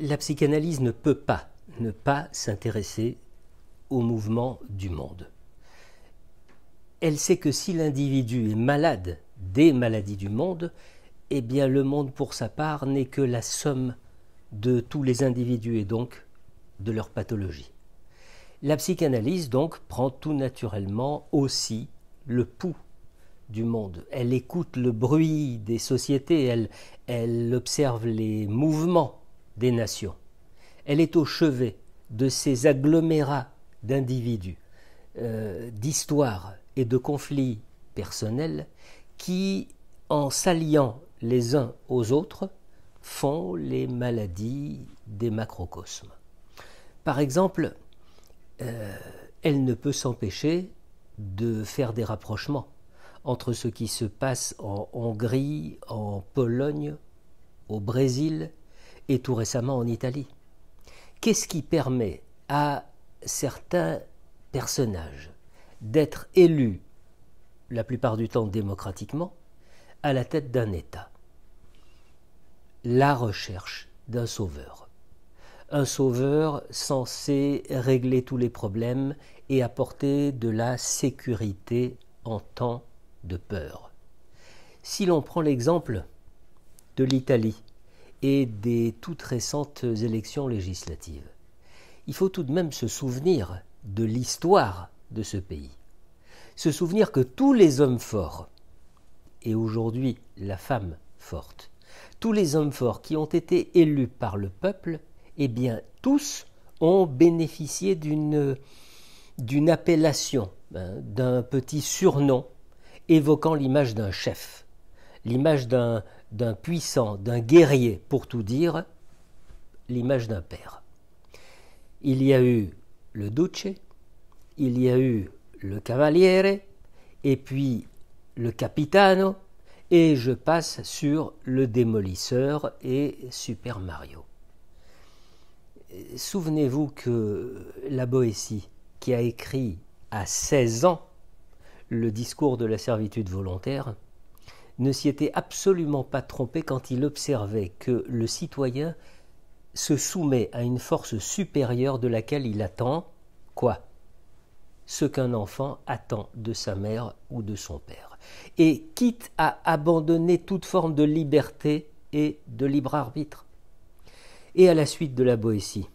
la psychanalyse ne peut pas ne pas s'intéresser aux mouvements du monde. Elle sait que si l'individu est malade des maladies du monde, eh bien le monde pour sa part n'est que la somme de tous les individus et donc de leur pathologie. La psychanalyse donc prend tout naturellement aussi le pouls du monde. Elle écoute le bruit des sociétés, elle observe les mouvements des nations. Elle est au chevet de ces agglomérats d'individus, euh, d'histoires et de conflits personnels qui, en s'alliant les uns aux autres, font les maladies des macrocosmes. Par exemple, euh, elle ne peut s'empêcher de faire des rapprochements entre ce qui se passe en Hongrie, en Pologne, au Brésil, et tout récemment en Italie. Qu'est-ce qui permet à certains personnages d'être élus, la plupart du temps démocratiquement, à la tête d'un État La recherche d'un sauveur. Un sauveur censé régler tous les problèmes et apporter de la sécurité en temps de peur. Si l'on prend l'exemple de l'Italie, et des toutes récentes élections législatives. Il faut tout de même se souvenir de l'histoire de ce pays, se souvenir que tous les hommes forts, et aujourd'hui la femme forte, tous les hommes forts qui ont été élus par le peuple, eh bien tous ont bénéficié d'une d'une appellation, hein, d'un petit surnom évoquant l'image d'un chef, l'image d'un d'un puissant, d'un guerrier, pour tout dire, l'image d'un père. Il y a eu le duce, il y a eu le cavaliere, et puis le capitano, et je passe sur le démolisseur et Super Mario. Souvenez-vous que la Boétie, qui a écrit à 16 ans le discours de la servitude volontaire, ne s'y était absolument pas trompé quand il observait que le citoyen se soumet à une force supérieure de laquelle il attend quoi Ce qu'un enfant attend de sa mère ou de son père. Et quitte à abandonner toute forme de liberté et de libre arbitre. Et à la suite de la Boétie,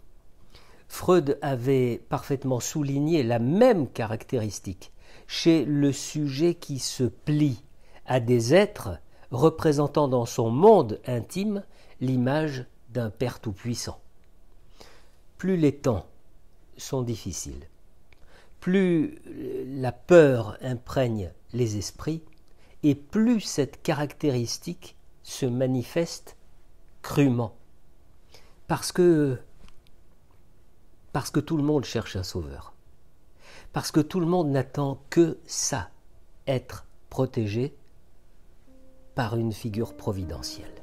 Freud avait parfaitement souligné la même caractéristique chez le sujet qui se plie à des êtres représentant dans son monde intime l'image d'un Père Tout-Puissant. Plus les temps sont difficiles, plus la peur imprègne les esprits, et plus cette caractéristique se manifeste crûment. Parce que, parce que tout le monde cherche un sauveur. Parce que tout le monde n'attend que ça, être protégé par une figure providentielle.